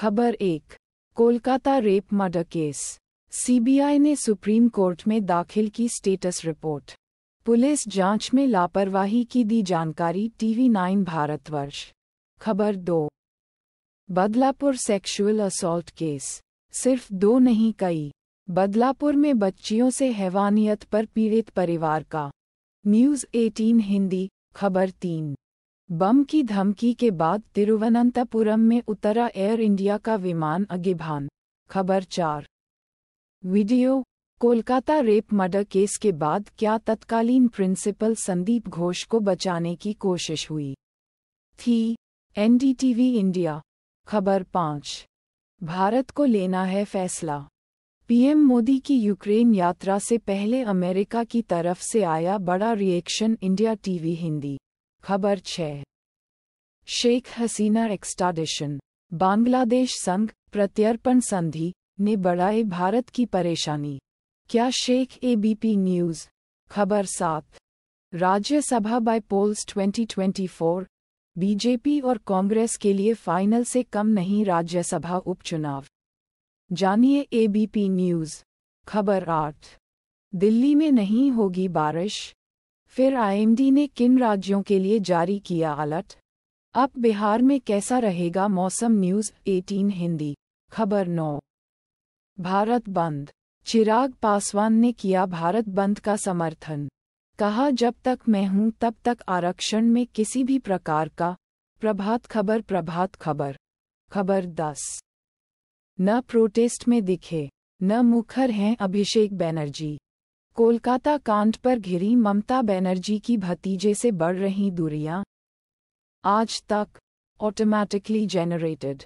खबर एक Kolkata rape murder case CBI ने सुप्रीम कोर्ट में दाखिल की स्टेटस रिपोर्ट पुलिस जांच में लापरवाही की दी जानकारी टीवी नाइन भारतवर्ष खबर दो बदलापुर सेक्सुअल असॉल्ट केस सिर्फ दो नहीं कई बदलापुर में बच्चियों से हैवानियत पर पीड़ित परिवार का न्यूज़ 18 हिंदी खबर तीन बम की धमकी के बाद तिरुवनंतपुरम में उतरा एयर इंडिया का विमान अगिभान खबर चार video Kolkata rape murder case के बाद क्या तत्कालीन प्रिंसिपल संदीप घोष को बचाने की कोशिश हुई थी एनडीटीवी इंडिया खबर पाँच भारत को लेना है फैसला पीएम मोदी की यूक्रेन यात्रा से पहले अमेरिका की तरफ से आया बड़ा रिएक्शन इंडिया टीवी हिंदी खबर छः शेख हसीना एक्सटाडिशन बांग्लादेश संघ प्रत्यर्पण संधि ने बढ़ाए भारत की परेशानी क्या शेख एबीपी न्यूज खबर सात राज्यसभा बाय पोल्स 2024 बीजेपी और कांग्रेस के लिए फाइनल से कम नहीं राज्यसभा उपचुनाव जानिए एबीपी न्यूज खबर आठ दिल्ली में नहीं होगी बारिश फिर आईएमडी ने किन राज्यों के लिए जारी किया अलर्ट अब बिहार में कैसा रहेगा मौसम न्यूज 18 हिंदी खबर नौ भारत बंद चिराग पासवान ने किया भारत बंद का समर्थन कहा जब तक मैं हूं तब तक आरक्षण में किसी भी प्रकार का प्रभात खबर प्रभात खबर खबर दस न प्रोटेस्ट में दिखे न मुखर हैं अभिषेक बैनर्जी कोलकाता कांड पर घिरी ममता बनर्जी की भतीजे से बढ़ रही दूरियां आज तक ऑटोमैटिकली जेनरेटेड